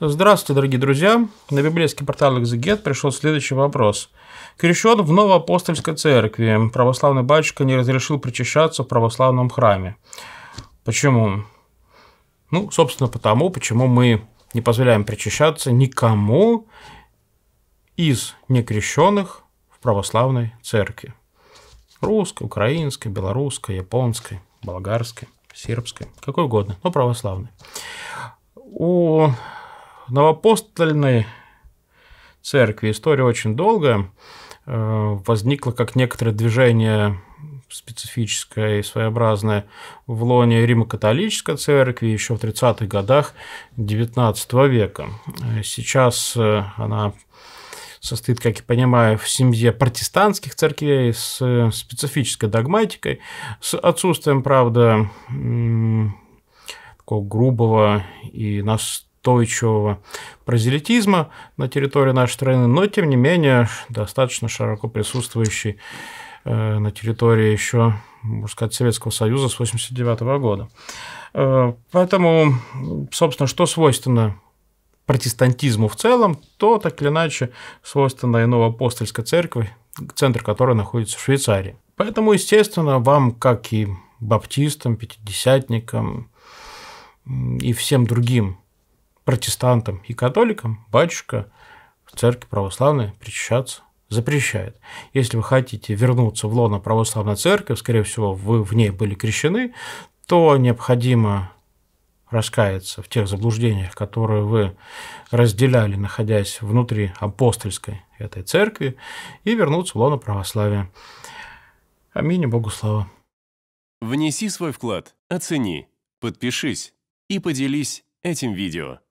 Здравствуйте, дорогие друзья! На библейский портал «Экзегет» пришел следующий вопрос. Крещен в Новоапостольской церкви. Православный батюшка не разрешил причащаться в православном храме. Почему? Ну, собственно, потому, почему мы не позволяем причащаться никому из некрещенных в православной церкви. Русской, украинской, белорусской, японской, болгарской, сербской, какой угодно, но православной. У новопостольной церкви история очень долгая. Э, возникло как некоторое движение специфическое и своеобразное в лоне Римо-католической церкви еще в 30-х годах XIX века. Сейчас э, она состоит, как я понимаю, в семье протестантских церквей с э, специфической догматикой, с отсутствием, правда, такого грубого и нас устойчивого прозелитизма на территории нашей страны, но тем не менее достаточно широко присутствующий э, на территории еще, можно сказать, Советского Союза с 1989 года. Э, поэтому, собственно, что свойственно протестантизму в целом, то так или иначе свойственно и новоапостольской церкви, центр которой находится в Швейцарии. Поэтому, естественно, вам, как и баптистам, пятидесятникам и всем другим протестантам и католикам батюшка в церкви православной причащаться запрещает. Если вы хотите вернуться в лоно православной церкви, скорее всего, вы в ней были крещены, то необходимо раскаяться в тех заблуждениях, которые вы разделяли, находясь внутри апостольской этой церкви, и вернуться в лоно православия. Аминь, Богу слава. Внеси свой вклад, оцени, подпишись и поделись этим видео.